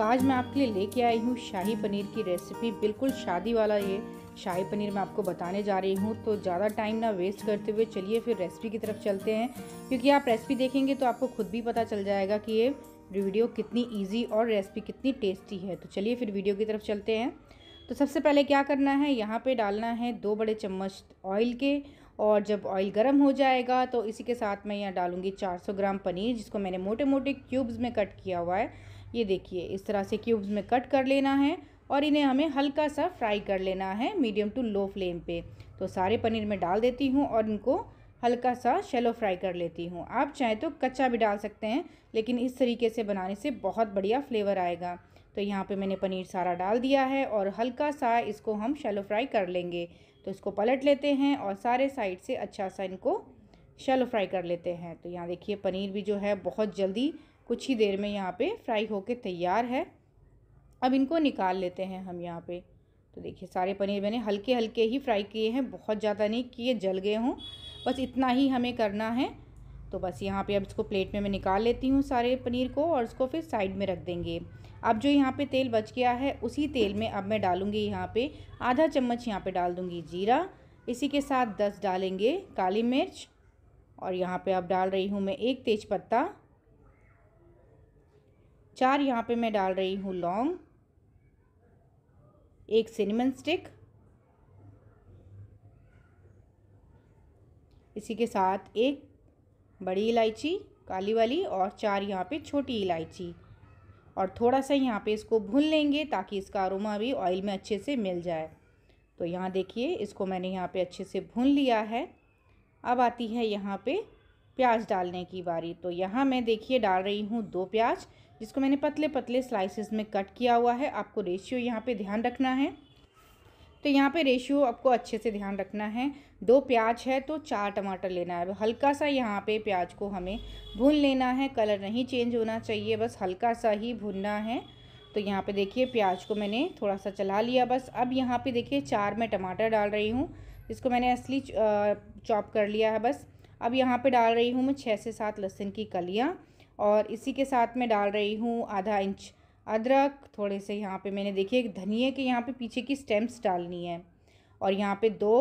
तो आज मैं आपके लिए लेके आई हूँ शाही पनीर की रेसिपी बिल्कुल शादी वाला ये शाही पनीर मैं आपको बताने जा रही हूँ तो ज़्यादा टाइम ना वेस्ट करते हुए चलिए फिर रेसिपी की तरफ चलते हैं क्योंकि आप रेसिपी देखेंगे तो आपको खुद भी पता चल जाएगा कि ये वीडियो कितनी ईजी और रेसिपी कितनी टेस्टी है तो चलिए फिर वीडियो की तरफ चलते हैं तो सबसे पहले क्या करना है यहाँ पर डालना है दो बड़े चम्मच ऑयल के और जब ऑयल गर्म हो जाएगा तो इसी के साथ मैं यहाँ डालूँगी 400 ग्राम पनीर जिसको मैंने मोटे मोटे क्यूब्स में कट किया हुआ है ये देखिए इस तरह से क्यूब्स में कट कर लेना है और इन्हें हमें हल्का सा फ्राई कर लेना है मीडियम टू लो फ्लेम पे तो सारे पनीर में डाल देती हूँ और इनको हल्का सा शेलो फ्राई कर लेती हूँ आप चाहें तो कच्चा भी डाल सकते हैं लेकिन इस तरीके से बनाने से बहुत बढ़िया फ्लेवर आएगा तो यहाँ पे मैंने पनीर सारा डाल दिया है और हल्का सा इसको हम शेलो फ्राई कर लेंगे तो इसको पलट लेते हैं और सारे साइड से अच्छा सा इनको शेलो फ्राई कर लेते हैं तो यहाँ देखिए पनीर भी जो है बहुत जल्दी कुछ ही देर में यहाँ पे फ्राई होके तैयार है अब इनको निकाल लेते हैं हम यहाँ पे तो देखिए सारे पनीर मैंने हल्के हल्के ही फ्राई किए हैं बहुत ज़्यादा नहीं किए जल गए हों बस इतना ही हमें करना है तो बस यहाँ पे अब इसको प्लेट में मैं निकाल लेती हूँ सारे पनीर को और उसको फिर साइड में रख देंगे अब जो यहाँ पे तेल बच गया है उसी तेल में अब मैं डालूँगी यहाँ पे आधा चम्मच यहाँ पे डाल दूँगी जीरा इसी के साथ दस डालेंगे काली मिर्च और यहाँ पे अब डाल रही हूँ मैं एक तेज़पत्ता चार यहाँ पे मैं डाल रही हूँ लौंग एक सिनेमन स्टिक इसी के साथ एक बड़ी इलायची काली वाली और चार यहाँ पे छोटी इलायची और थोड़ा सा यहाँ पे इसको भून लेंगे ताकि इसका अरोमा भी ऑयल में अच्छे से मिल जाए तो यहाँ देखिए इसको मैंने यहाँ पे अच्छे से भून लिया है अब आती है यहाँ पे प्याज डालने की बारी तो यहाँ मैं देखिए डाल रही हूँ दो प्याज जिसको मैंने पतले पतले स्लाइसिस में कट किया हुआ है आपको रेशियो यहाँ पे ध्यान रखना है तो यहाँ पे रेशियो आपको अच्छे से ध्यान रखना है दो प्याज है तो चार टमाटर लेना है हल्का सा यहाँ पे प्याज को हमें भून लेना है कलर नहीं चेंज होना चाहिए बस हल्का सा ही भूनना है तो यहाँ पे देखिए प्याज को मैंने थोड़ा सा चला लिया बस अब यहाँ पे देखिए चार में टमाटर डाल रही हूँ इसको मैंने असली चॉप कर लिया है बस अब यहाँ पर डाल रही हूँ मैं छः से सात लहसुन की कलियाँ और इसी के साथ मैं डाल रही हूँ आधा इंच अदरक थोड़े से यहाँ पे मैंने देखिए धनिए के यहाँ पे पीछे की स्टेम्स डालनी है और यहाँ पे दो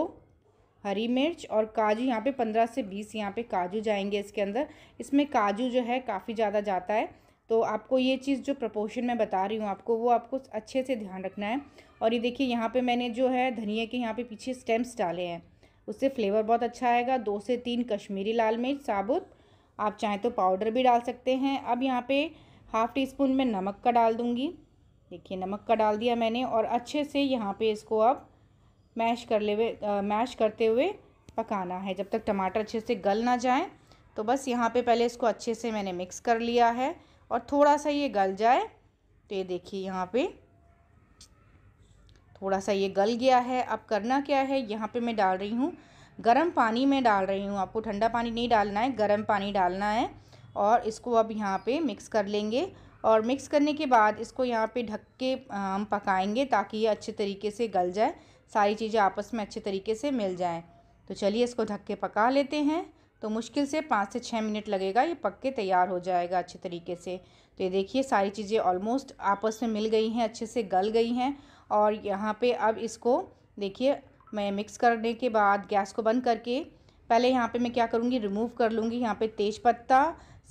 हरी मिर्च और काजू यहाँ पे पंद्रह से बीस यहाँ पे काजू जाएंगे इसके अंदर इसमें काजू जो है काफ़ी ज़्यादा जाता है तो आपको ये चीज़ जो प्रपोर्शन में बता रही हूँ आपको वो आपको अच्छे से ध्यान रखना है और ये देखिए यहाँ पे मैंने जो है धनिए के यहाँ पे पीछे स्टेम्स डाले हैं उससे फ्लेवर बहुत अच्छा आएगा दो से तीन कश्मीरी लाल मिर्च साबुत आप चाहें तो पाउडर भी डाल सकते हैं अब यहाँ पे हाफ़ टी स्पून में नमक का डाल दूँगी देखिए नमक का डाल दिया मैंने और अच्छे से यहाँ पे इसको अब मैश कर ले हुए मैश करते हुए पकाना है जब तक टमाटर अच्छे से गल ना जाए तो बस यहाँ पे पहले इसको अच्छे से मैंने मिक्स कर लिया है और थोड़ा सा ये गल जाए तो ये देखिए यहाँ पर थोड़ा सा ये गल गया है अब करना क्या है यहाँ पे मैं डाल रही हूँ गर्म पानी में डाल रही हूँ आपको ठंडा पानी नहीं डालना है गर्म पानी डालना है और इसको अब यहाँ पे मिक्स कर लेंगे और मिक्स करने के बाद इसको यहाँ पे ढक के हम पकाएंगे ताकि ये अच्छे तरीके से गल जाए सारी चीज़ें आपस में अच्छे तरीके से मिल जाएँ तो चलिए इसको ढक के पका लेते हैं तो मुश्किल से पाँच से छः मिनट लगेगा ये पक के तैयार हो जाएगा अच्छे तरीके से तो ये देखिए सारी चीज़ें ऑलमोस्ट आपस में मिल गई हैं अच्छे से गल गई हैं और यहाँ पे अब इसको देखिए मैं मिक्स करने के बाद गैस को बंद करके पहले यहाँ पे मैं क्या करूँगी रिमूव कर लूँगी यहाँ पे तेज़पत्ता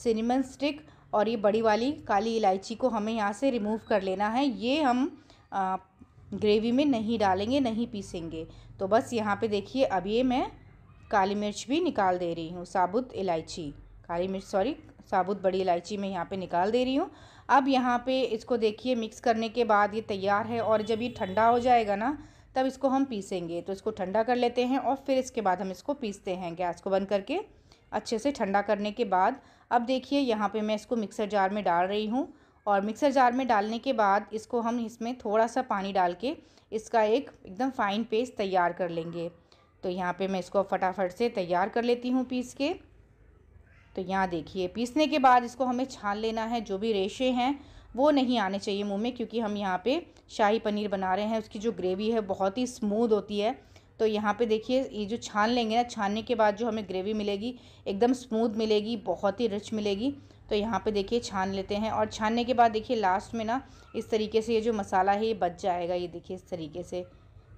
सिनेमन स्टिक और ये बड़ी वाली काली इलायची को हमें यहाँ से रिमूव कर लेना है ये हम आ, ग्रेवी में नहीं डालेंगे नहीं पीसेंगे तो बस यहाँ पे देखिए अब ये मैं काली मिर्च भी निकाल दे रही हूँ साबुत इलायची काली मिर्च सॉरी साबुत बड़ी इलायची मैं यहाँ पर निकाल दे रही हूँ अब यहाँ पर इसको देखिए मिक्स करने के बाद ये तैयार है और जब ये ठंडा हो जाएगा ना तब इसको हम पीसेंगे तो इसको ठंडा कर लेते हैं और फिर इसके बाद हम इसको पीसते हैं गैस को बंद करके अच्छे से ठंडा करने के बाद अब देखिए यहाँ पे मैं इसको मिक्सर जार में डाल रही हूँ और मिक्सर जार में डालने के बाद इसको हम इसमें थोड़ा सा पानी डाल के इसका एक एकदम फाइन पेस्ट तैयार कर लेंगे तो यहाँ पे मैं इसको फटाफट से तैयार कर लेती हूँ पीस के तो यहाँ देखिए पीसने के बाद इसको हमें छान लेना है जो भी रेशे हैं वो नहीं आने चाहिए मुंह में क्योंकि हम यहाँ पे शाही पनीर बना रहे हैं उसकी जो ग्रेवी है बहुत ही स्मूद होती है तो यहाँ पे देखिए ये जो छान लेंगे ना छानने के बाद जो हमें ग्रेवी मिलेगी एकदम स्मूद मिलेगी बहुत ही रिच मिलेगी तो यहाँ पे देखिए छान लेते हैं और छानने के बाद देखिए लास्ट में ना इस तरीके से ये जो मसाला है ये बच जाएगा ये देखिए इस तरीके से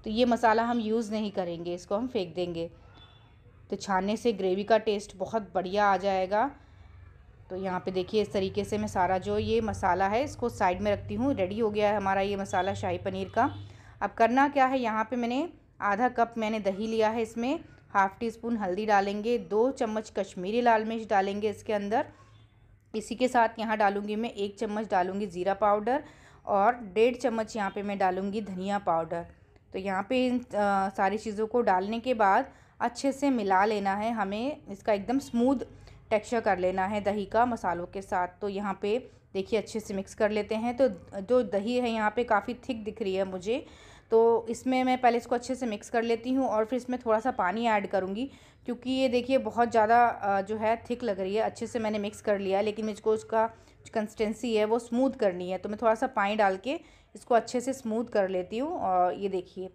तो ये मसाला हम यूज़ नहीं करेंगे इसको हम फेंक देंगे तो छानने से ग्रेवी का टेस्ट बहुत बढ़िया आ जाएगा तो यहाँ पे देखिए इस तरीके से मैं सारा जो ये मसाला है इसको साइड में रखती हूँ रेडी हो गया है हमारा ये मसाला शाही पनीर का अब करना क्या है यहाँ पे मैंने आधा कप मैंने दही लिया है इसमें हाफ़ टी स्पून हल्दी डालेंगे दो चम्मच कश्मीरी लाल मिर्च डालेंगे इसके अंदर इसी के साथ यहाँ डालूंगी मैं एक चम्मच डालूँगी ज़ीरा पाउडर और डेढ़ चम्मच यहाँ पर मैं डालूँगी धनिया पाउडर तो यहाँ पर इन सारी चीज़ों को डालने के बाद अच्छे से मिला लेना है हमें इसका एकदम स्मूद टेक्सचर कर लेना है दही का मसालों के साथ तो यहाँ पे देखिए अच्छे से मिक्स कर लेते हैं तो जो दही है यहाँ पे काफ़ी थिक दिख रही है मुझे तो इसमें मैं पहले इसको अच्छे से मिक्स कर लेती हूँ और फिर इसमें थोड़ा सा पानी ऐड करूँगी क्योंकि ये देखिए बहुत ज़्यादा जो है थिक लग रही है अच्छे से मैंने मिक्स कर लिया लेकिन मुझको उसका जो कंसिस्टेंसी है वो स्मूथ करनी है तो मैं थोड़ा सा पानी डाल के इसको अच्छे से स्मूथ कर लेती हूँ और ये देखिए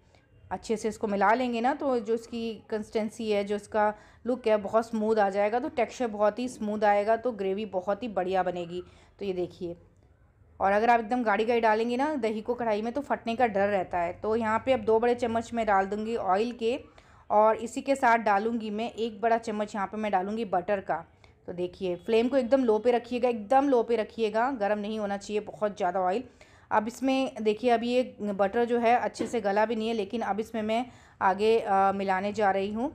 अच्छे से इसको मिला लेंगे ना तो जो इसकी कंसिस्टेंसी है जो इसका लुक है बहुत स्मूद आ जाएगा तो टेक्सचर बहुत ही स्मूद आएगा तो ग्रेवी बहुत ही बढ़िया बनेगी तो ये देखिए और अगर आप एकदम गाड़ी गाड़ी डालेंगे ना दही को कढ़ाई में तो फटने का डर रहता है तो यहाँ पर अब दो बड़े चम्मच में डाल दूँगी ऑयल के और इसी के साथ डालूँगी मैं एक बड़ा चम्मच यहाँ पर मैं डालूँगी बटर का तो देखिए फ्लेम को एकदम लो पे रखिएगा एकदम लो पे रखिएगा गर्म नहीं होना चाहिए बहुत ज़्यादा ऑयल अब इसमें देखिए अब ये बटर जो है अच्छे से गला भी नहीं है लेकिन अब इसमें मैं आगे आ, मिलाने जा रही हूँ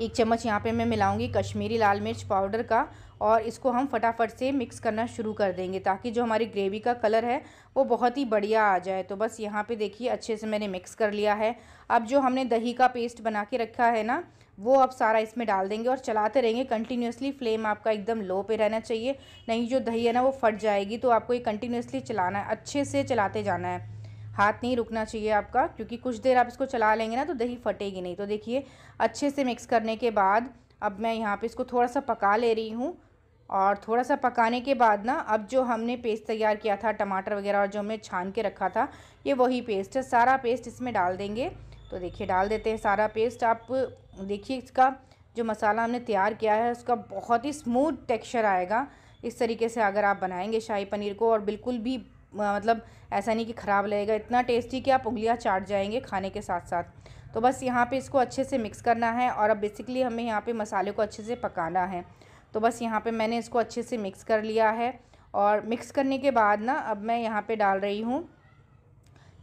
एक चम्मच यहाँ पे मैं मिलाऊंगी कश्मीरी लाल मिर्च पाउडर का और इसको हम फटाफट से मिक्स करना शुरू कर देंगे ताकि जो हमारी ग्रेवी का कलर है वो बहुत ही बढ़िया आ जाए तो बस यहाँ पे देखिए अच्छे से मैंने मिक्स कर लिया है अब जो हमने दही का पेस्ट बना के रखा है ना वो आप सारा इसमें डाल देंगे और चलाते रहेंगे कंटिन्यूसली फ्लेम आपका एकदम लो पे रहना चाहिए नहीं जो दही है ना वो फट जाएगी तो आपको ये कंटिन्यूसली चलाना है अच्छे से चलाते जाना है हाथ नहीं रुकना चाहिए आपका क्योंकि कुछ देर आप इसको चला लेंगे ना तो दही फटेगी नहीं तो देखिए अच्छे से मिक्स करने के बाद अब मैं यहाँ पे इसको थोड़ा सा पका ले रही हूँ और थोड़ा सा पकाने के बाद ना अब जो हमने पेस्ट तैयार किया था टमाटर वगैरह और जो हमने छान के रखा था ये वही पेस्ट है सारा पेस्ट इसमें डाल देंगे तो देखिए डाल देते हैं सारा पेस्ट आप देखिए इसका जो मसाला हमने तैयार किया है उसका बहुत ही स्मूथ टेक्सचर आएगा इस तरीके से अगर आप बनाएंगे शाही पनीर को और बिल्कुल भी मतलब ऐसा नहीं कि ख़राब लगेगा इतना टेस्टी कि आप उंगलियाँ चाट जाएंगे खाने के साथ साथ तो बस यहाँ पे इसको अच्छे से मिक्स करना है और अब बेसिकली हमें यहाँ पे मसाले को अच्छे से पकाना है तो बस यहाँ पे मैंने इसको अच्छे से मिक्स कर लिया है और मिक्स करने के बाद ना अब मैं यहाँ पे डाल रही हूँ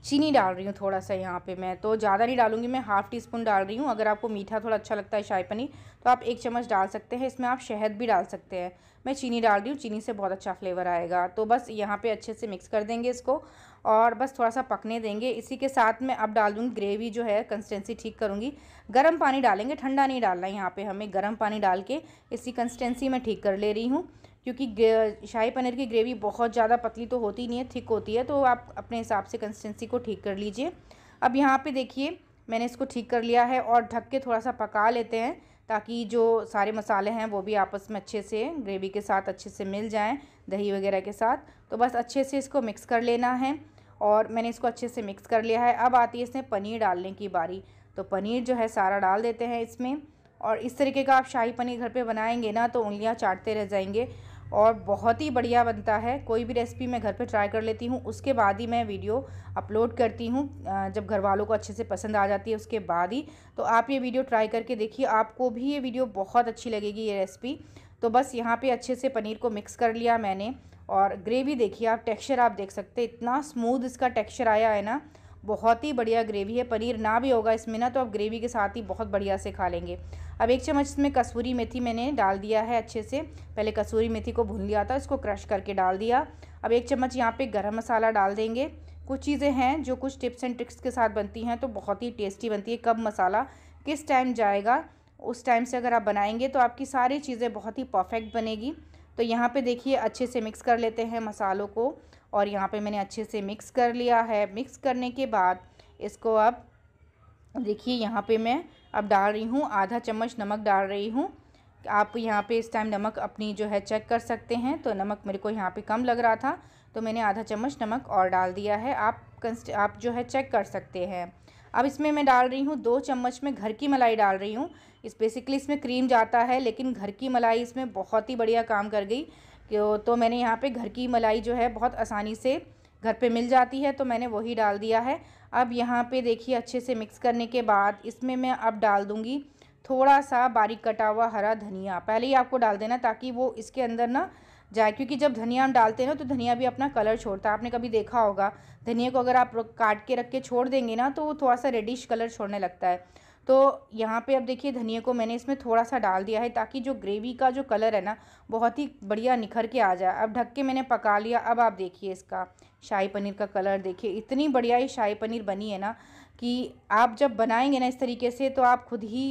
चीनी डाल रही हूँ थोड़ा सा यहाँ पे मैं तो ज़्यादा नहीं डालूंगी मैं हाफ़ टी स्पून डाल रही हूँ अगर आपको मीठा थोड़ा अच्छा लगता है शाही पनीर तो आप एक चम्मच डाल सकते हैं इसमें आप शहद भी डाल सकते हैं मैं चीनी डाल रही हूँ चीनी से बहुत अच्छा फ्लेवर आएगा तो बस यहाँ पे अच्छे से मिक्स कर देंगे इसको और बस थोड़ा सा पकने देंगे इसी के साथ मैं अब डाल दूँगी ग्रेवी जो है कंसिस्टेंसी ठीक करूँगी गर्म पानी डालेंगे ठंडा नहीं डालना है यहाँ पर हमें गर्म पानी डाल के इसकी कंसिस्टेंसी मैं ठीक कर ले रही हूँ क्योंकि शाही पनीर की ग्रेवी बहुत ज़्यादा पतली तो होती नहीं है थिक होती है तो आप अपने हिसाब से कंसिस्टेंसी को ठीक कर लीजिए अब यहाँ पे देखिए मैंने इसको ठीक कर लिया है और ढक के थोड़ा सा पका लेते हैं ताकि जो सारे मसाले हैं वो भी आपस में अच्छे से ग्रेवी के साथ अच्छे से मिल जाएँ दही वगैरह के साथ तो बस अच्छे से इसको मिक्स कर लेना है और मैंने इसको अच्छे से मिक्स कर लिया है अब आती है इसमें पनीर डालने की बारी तो पनीर जो है सारा डाल देते हैं इसमें और इस तरीके का आप शाही पनीर घर पे बनाएंगे ना तो उंगलियां चाटते रह जाएंगे और बहुत ही बढ़िया बनता है कोई भी रेसिपी मैं घर पे ट्राई कर लेती हूँ उसके बाद ही मैं वीडियो अपलोड करती हूँ जब घर वालों को अच्छे से पसंद आ जाती है उसके बाद ही तो आप ये वीडियो ट्राई करके देखिए आपको भी ये वीडियो बहुत अच्छी लगेगी ये रेसिपी तो बस यहाँ पे अच्छे से पनीर को मिक्स कर लिया मैंने और ग्रेवी देखिए आप टेक्सचर आप देख सकते इतना स्मूद इसका टेक्सचर आया है ना बहुत ही बढ़िया ग्रेवी है पनीर ना भी होगा इसमें ना तो आप ग्रेवी के साथ ही बहुत बढ़िया से खा लेंगे अब एक चम्मच इसमें कसूरी मेथी मैंने डाल दिया है अच्छे से पहले कसूरी मेथी को भून लिया था इसको क्रश करके डाल दिया अब एक चम्मच यहाँ पे गरम मसाला डाल देंगे कुछ चीज़ें हैं जो कुछ टिप्स एंड ट्रिक्स के साथ बनती हैं तो बहुत ही टेस्टी बनती है कब मसाला किस टाइम जाएगा उस टाइम से अगर आप बनाएंगे तो आपकी सारी चीज़ें बहुत ही परफेक्ट बनेगी तो यहाँ पे देखिए अच्छे से मिक्स कर लेते हैं मसालों को और यहाँ पे मैंने अच्छे से मिक्स कर लिया है मिक्स करने के बाद इसको अब देखिए यहाँ पे मैं अब डाल रही हूँ आधा चम्मच नमक डाल रही हूँ आप यहाँ पे इस टाइम नमक अपनी जो है चेक कर सकते हैं तो नमक मेरे को यहाँ पे कम लग रहा था तो मैंने आधा चम्मच नमक और डाल दिया है आप कंस्ट आप जो है चेक कर सकते हैं अब इसमें मैं डाल रही हूँ दो चम्मच में घर की मलाई डाल रही हूँ इस बेसिकली इसमें क्रीम जाता है लेकिन घर की मलाई इसमें बहुत ही बढ़िया काम कर गई तो मैंने यहाँ पे घर की मलाई जो है बहुत आसानी से घर पे मिल जाती है तो मैंने वही डाल दिया है अब यहाँ पे देखिए अच्छे से मिक्स करने के बाद इसमें मैं अब डाल दूँगी थोड़ा सा बारीक कटा हुआ हरा धनिया पहले ही आपको डाल देना ताकि वो इसके अंदर ना जाए क्योंकि जब धनिया हम डालते हैं ना तो धनिया भी अपना कलर छोड़ता है आपने कभी देखा होगा धनिया को अगर आप काट के रख के छोड़ देंगे ना तो वो थोड़ा सा रेडिश कलर छोड़ने लगता है तो यहाँ पे अब देखिए धनिया को मैंने इसमें थोड़ा सा डाल दिया है ताकि जो ग्रेवी का जो कलर है ना बहुत ही बढ़िया निखर के आ जाए अब ढक के मैंने पका लिया अब आप देखिए इसका शाही पनीर का कलर देखिए इतनी बढ़िया ये शाही पनीर बनी है ना कि आप जब बनाएंगे ना इस तरीके से तो आप खुद ही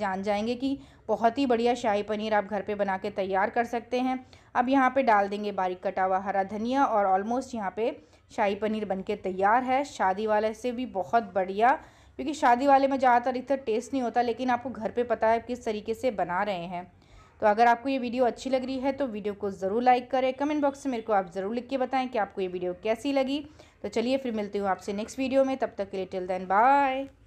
जान जाएंगे कि बहुत ही बढ़िया शाही पनीर आप घर पे बना के तैयार कर सकते हैं अब यहाँ पे डाल देंगे बारीक कटा हुआ हरा धनिया और ऑलमोस्ट यहाँ पे शाही पनीर बनके तैयार है शादी वाले से भी बहुत बढ़िया क्योंकि शादी वाले में ज़्यादातर इतना टेस्ट नहीं होता लेकिन आपको घर पे पता है किस तरीके से बना रहे हैं तो अगर आपको ये वीडियो अच्छी लग रही है तो वीडियो को ज़रूर लाइक करें कमेंट बॉक्स में मेरे को आप ज़रूर लिख के बताएं कि आपको ये वीडियो कैसी लगी तो चलिए फिर मिलती हूँ आपसे नेक्स्ट वीडियो में तब तक के लिए टिल देन बाय